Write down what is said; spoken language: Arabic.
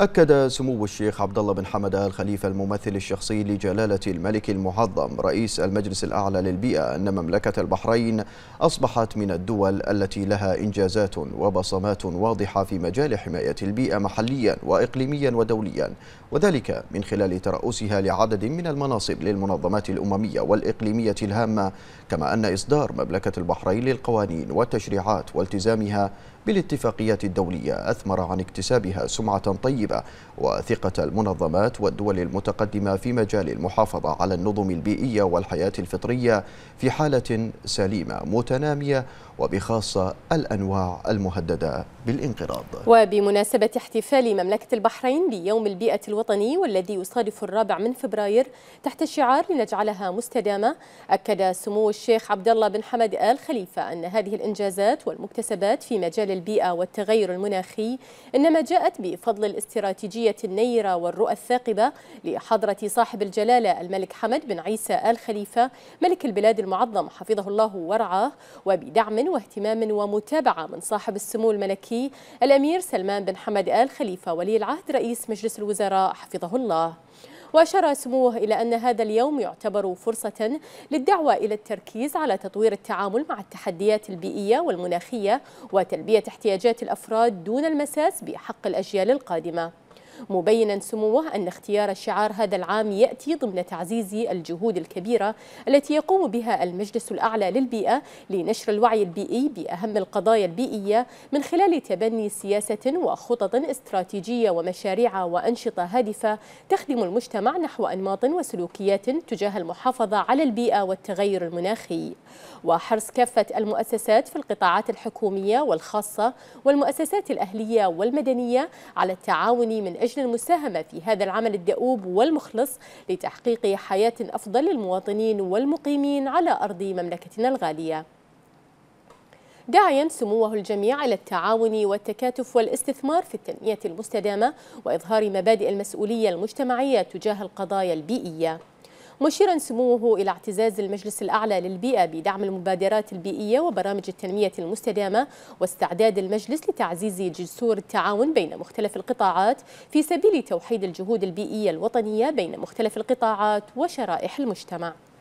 أكد سمو الشيخ عبد الله بن حمد آل خليفة الممثل الشخصي لجلالة الملك المعظم رئيس المجلس الأعلى للبيئة أن مملكة البحرين أصبحت من الدول التي لها إنجازات وبصمات واضحة في مجال حماية البيئة محليا وإقليميا ودوليا وذلك من خلال ترأسها لعدد من المناصب للمنظمات الأممية والإقليمية الهامة كما أن إصدار مملكة البحرين للقوانين والتشريعات والتزامها بالاتفاقيات الدولية أثمر عن اكتسابها سمعة طيبة وثقة المنظمات والدول المتقدمة في مجال المحافظة على النظم البيئية والحياة الفطرية في حالة سليمة متنامية وبخاصة الأنواع المهددة بالانقراض وبمناسبة احتفال مملكة البحرين بيوم البيئة الوطني والذي يصادف الرابع من فبراير تحت شعار لنجعلها مستدامة أكد سمو الشيخ عبد الله بن حمد آل خليفة أن هذه الإنجازات والمكتسبات في مجال البيئة والتغير المناخي إنما جاءت بفضل الاستراتيجية النيرة والرؤى الثاقبة لحضرة صاحب الجلالة الملك حمد بن عيسى آل خليفة ملك البلاد المعظم حفظه الله ورعاه وبدعم واهتمام ومتابعة من صاحب السمو الملكي الأمير سلمان بن حمد آل خليفة ولي العهد رئيس مجلس الوزراء حفظه الله وأشار سموه إلى أن هذا اليوم يعتبر فرصة للدعوة إلى التركيز على تطوير التعامل مع التحديات البيئية والمناخية وتلبية احتياجات الأفراد دون المساس بحق الأجيال القادمة مبينا سموه أن اختيار الشعار هذا العام يأتي ضمن تعزيز الجهود الكبيرة التي يقوم بها المجلس الأعلى للبيئة لنشر الوعي البيئي بأهم القضايا البيئية من خلال تبني سياسة وخطط استراتيجية ومشاريع وأنشطة هادفة تخدم المجتمع نحو أنماط وسلوكيات تجاه المحافظة على البيئة والتغير المناخي وحرص كافة المؤسسات في القطاعات الحكومية والخاصة والمؤسسات الأهلية والمدنية على التعاون من أجل المساهمة في هذا العمل الدؤوب والمخلص لتحقيق حياة أفضل للمواطنين والمقيمين على أرض مملكتنا الغالية داعيا سموه الجميع إلى التعاون والتكاتف والاستثمار في التنمية المستدامة وإظهار مبادئ المسؤولية المجتمعية تجاه القضايا البيئية مشيرا سموه إلى اعتزاز المجلس الأعلى للبيئة بدعم المبادرات البيئية وبرامج التنمية المستدامة واستعداد المجلس لتعزيز جسور التعاون بين مختلف القطاعات في سبيل توحيد الجهود البيئية الوطنية بين مختلف القطاعات وشرائح المجتمع